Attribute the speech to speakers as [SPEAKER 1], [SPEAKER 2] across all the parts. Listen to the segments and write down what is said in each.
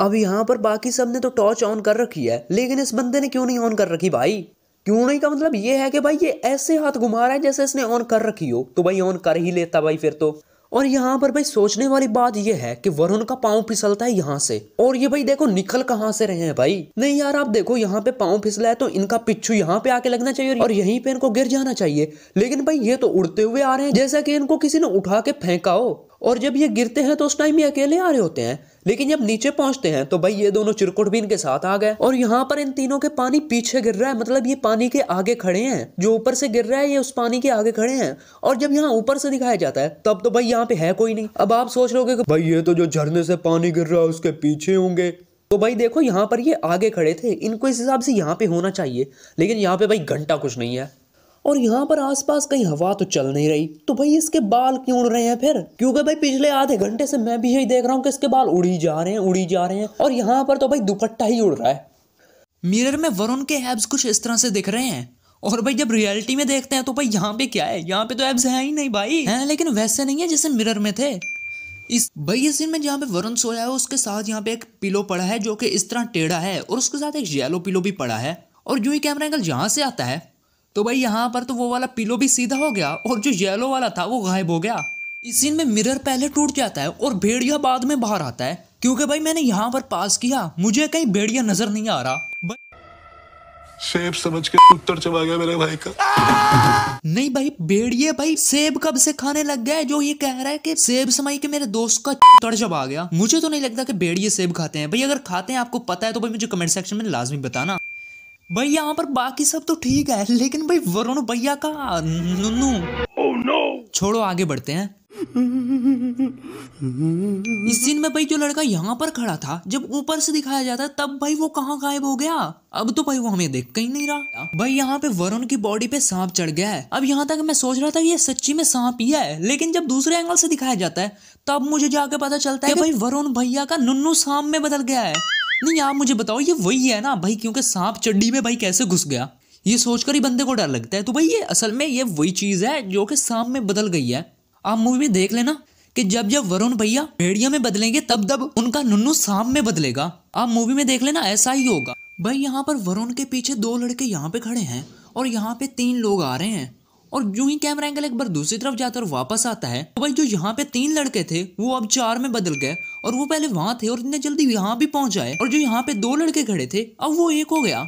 [SPEAKER 1] अब यहाँ पर बाकी सब ने तो टॉर्च ऑन कर रखी है लेकिन इस बंदे ने क्यों नहीं ऑन कर रखी भाई क्यों नहीं का मतलब ये है कि भाई ये ऐसे हाथ घुमा रहा है जैसे इसने ऑन कर रखी हो तो भाई ऑन कर ही लेता भाई फिर तो और यहाँ पर भाई सोचने वाली बात यह है कि वरुण का पाँव फिसलता है यहाँ से और ये भाई देखो निकल कहाँ से रहे हैं भाई नहीं यार आप देखो यहाँ पे पाँव फिसला है तो इनका पिच्छू यहाँ पे आके लगना चाहिए और यहीं पे इनको गिर जाना चाहिए लेकिन भाई ये तो उड़ते हुए आ रहे हैं जैसा कि इनको किसी ने उठा के फेंका हो और जब ये गिरते हैं तो उस टाइम ये अकेले आ रहे होते हैं लेकिन जब नीचे पहुंचते हैं तो भाई ये दोनों चिरकुट भी इनके साथ आ गए और यहाँ पर इन तीनों के पानी पीछे गिर रहा है मतलब ये पानी के आगे खड़े हैं जो ऊपर से गिर रहा है ये उस पानी के आगे खड़े हैं और जब यहाँ ऊपर से दिखाया जाता है तब तो भाई यहाँ पे है कोई नहीं अब आप सोच लोगे भाई ये तो जो झरने से पानी गिर रहा है उसके पीछे होंगे तो भाई देखो यहाँ पर ये आगे खड़े थे इनको इस हिसाब से यहाँ पे होना चाहिए लेकिन यहाँ पे भाई घंटा कुछ नहीं है और यहाँ पर आसपास कहीं हवा तो चल नहीं रही तो भाई इसके बाल क्यों उड़ रहे हैं फिर क्योंकि भाई पिछले आधे घंटे से मैं भी यही देख रहा हूँ कि इसके बाल उड़ी जा रहे हैं उड़ी जा रहे हैं और यहाँ पर तो भाई दुपट्टा ही उड़ रहा है मिरर में वरुण के एब्स कुछ इस तरह से दिख रहे हैं और भाई जब रियलिटी में देखते हैं तो भाई यहाँ पे क्या है यहाँ पे तो एब्स है ही नहीं भाई है लेकिन वैसे नहीं है जैसे मिरर में थे इस भाई इस सीन में जहाँ पे वरुण सोया है उसके साथ यहाँ पे एक पिलो पड़ा है जो कि इस तरह टेढ़ा है और उसके साथ एक येलो पिलो भी पड़ा है और जो ही कैमरा एंगल यहाँ से आता है तो भाई यहाँ पर तो वो वाला पिलो भी सीधा हो गया और जो येलो वाला था वो गायब हो गया इस सीन में मिरर पहले टूट जाता है और भेड़िया बाद में बाहर आता है क्योंकि भाई मैंने यहाँ पर पास किया मुझे कहीं भेड़िया नजर नहीं आ रहा सेब समझ के उत्तर चबा गया मेरे भाई का नहीं भाई भेड़िए भाई सेब कब से खाने लग गया है जो ये कह रहा है कि सेब समय के मेरे दोस्त का उत्तर आ गया मुझे तो नहीं लगता कि भेड़िए सेब खाते हैं भाई अगर खाते हैं आपको पता है तो भाई मुझे कमेंट सेक्शन में लाजमी बताना भाई यहाँ पर बाकी सब तो ठीक है लेकिन भाई वरुण भैया का नुनू oh, no. छोड़ो आगे बढ़ते हैं इस सीन में भाई जो लड़का यहाँ पर खड़ा था जब ऊपर से दिखाया जाता तब भाई वो कहाँ गायब हो गया अब तो भाई वो हमें देख कहीं नहीं रहा भाई यहाँ पे वरुण की बॉडी पे सांप चढ़ गया है अब यहाँ तक मैं सोच रहा था ये सच्ची में सांप ही है लेकिन जब दूसरे एंगल से दिखाया जाता है तब मुझे जाके पता चलता है भाई वरुण भैया का नुन्नू सांप में बदल गया है नहीं आप मुझे बताओ ये वही है ना भाई क्योंकि सांप चड्डी में भाई कैसे घुस गया ये सोचकर ही बंदे को डर लगता है तो भाई ये असल में ये वही चीज़ है जो कि सांप में बदल गई है आप मूवी में देख लेना कि जब जब वरुण भैया भेड़िया में बदलेंगे तब तब उनका नुन्नू सांप में बदलेगा आप मूवी में देख लेना ऐसा ही होगा भाई यहाँ पर वरुण के पीछे दो लड़के यहाँ पे खड़े हैं और यहाँ पे तीन लोग आ रहे हैं और जो ही कैमरा एंगल एक बार दूसरी तरफ जाता और वापस आता है तो भाई जो यहाँ पे तीन लड़के थे वो अब चार में बदल गए और वो पहले वहां थे और इतने जल्दी यहाँ भी पहुंच आए और जो यहाँ पे दो लड़के खड़े थे अब वो एक हो गया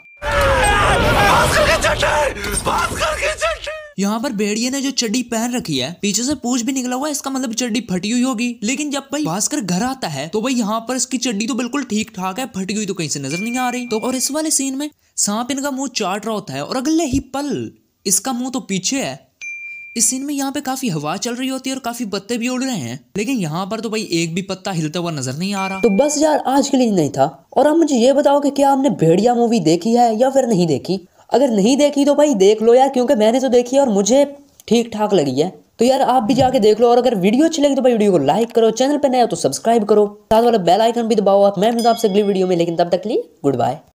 [SPEAKER 1] यहाँ पर भेड़िए ने जो चड्डी पहन रखी है पीछे से पूछ भी निकला हुआ है इसका मतलब चड्डी फटी हुई होगी लेकिन जब भाई भास्कर घर आता है तो भाई यहाँ पर इसकी चड्डी तो बिल्कुल ठीक ठाक है फटी हुई तो कहीं से नजर नहीं आ रही तो और इस वाले सीन में सांप इनका मुंह चाट रहा होता है और अगले ही पल इसका मुंह तो पीछे है इस सीन में यहाँ पे काफी हवा चल रही होती है और काफी पत्ते भी उड़ रहे हैं लेकिन यहाँ पर तो भाई एक भी पत्ता हिलता हुआ नजर नहीं आ रहा तो बस यार आज के लिए नहीं था और आप मुझे ये बताओ कि क्या आपने भेड़िया मूवी देखी है या फिर नहीं देखी अगर नहीं देखी तो भाई देख लो यार क्योंकि मैंने तो देखी है और मुझे ठीक ठाक लगी है तो यार आप भी जाके देख लो और अगर वीडियो अच्छी लगी तो भाई वीडियो को लाइक करो चैनल पर नया तो सब्सक्राइब करो साथ वाला बेल आइकन भी दबाओ आप मैं मिलता आपसे अगली वीडियो में लेकिन तब तक लिए गुड बाय